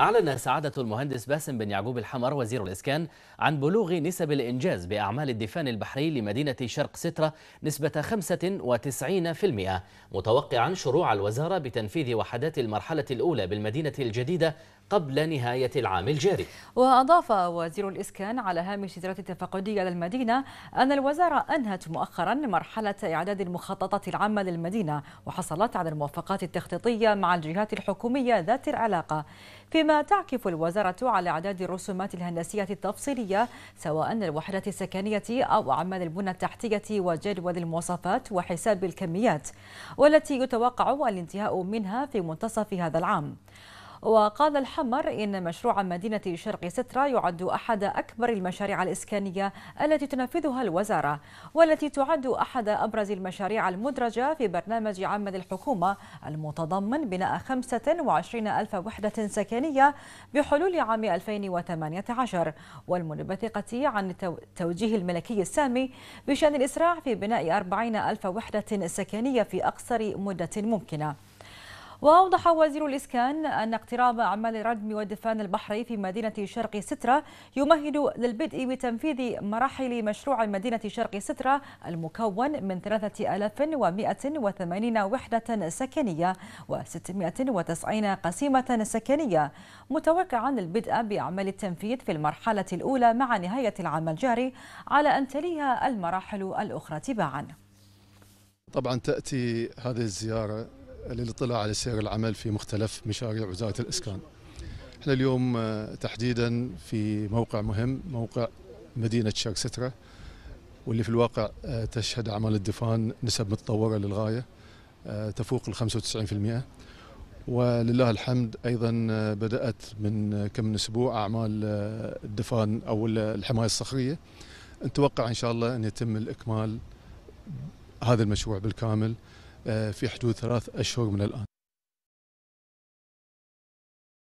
أعلن سعادة المهندس باسم بن يعقوب الحمر وزير الإسكان عن بلوغ نسب الإنجاز بأعمال الدفان البحري لمدينة شرق سترة نسبة 95% متوقعا شروع الوزارة بتنفيذ وحدات المرحلة الأولى بالمدينة الجديدة قبل نهاية العام الجاري وأضاف وزير الإسكان على هامش زيارة التفقدية للمدينة أن الوزارة أنهت مؤخرا مرحلة إعداد المخططات العامة للمدينة وحصلت على الموافقات التخطيطية مع الجهات الحكومية ذات العلاقة فيما تعكف الوزارة على إعداد الرسومات الهندسية التفصيلية سواء للوحدات السكنية أو أعمال البنى التحتية وجدول المواصفات وحساب الكميات والتي يتوقع الانتهاء منها في منتصف هذا العام وقال الحمر إن مشروع مدينة شرق سترة يعد أحد أكبر المشاريع الإسكانية التي تنفذها الوزارة والتي تعد أحد أبرز المشاريع المدرجة في برنامج عمل الحكومة المتضمن بناء 25 ألف وحدة سكنية بحلول عام 2018 والمنبثقة عن توجيه الملكي السامي بشأن الإسراع في بناء 40 ألف وحدة سكنية في أقصر مدة ممكنة وأوضح وزير الإسكان أن اقتراب أعمال الردم والدفان البحري في مدينة شرق سترة يمهد للبدء بتنفيذ مراحل مشروع مدينة شرق سترة المكون من 3180 وحدة سكنية و690 قسيمة سكنية متوقعا البدء بأعمال التنفيذ في المرحلة الأولى مع نهاية العام الجاري على أن تليها المراحل الأخرى تباعا طبعا تأتي هذه الزيارة للاطلاع على سير العمل في مختلف مشاريع وزارة الإسكان احنا اليوم آه، تحديدا في موقع مهم موقع مدينة سترة واللي في الواقع آه، تشهد أعمال الدفان نسب متطورة للغاية آه، تفوق ال 95% ولله الحمد ايضا بدات من كم من اسبوع اعمال الدفان او الحمايه الصخريه نتوقع ان شاء الله ان يتم الاكمال هذا المشروع بالكامل آه، في حدود ثلاث أشهر من الآن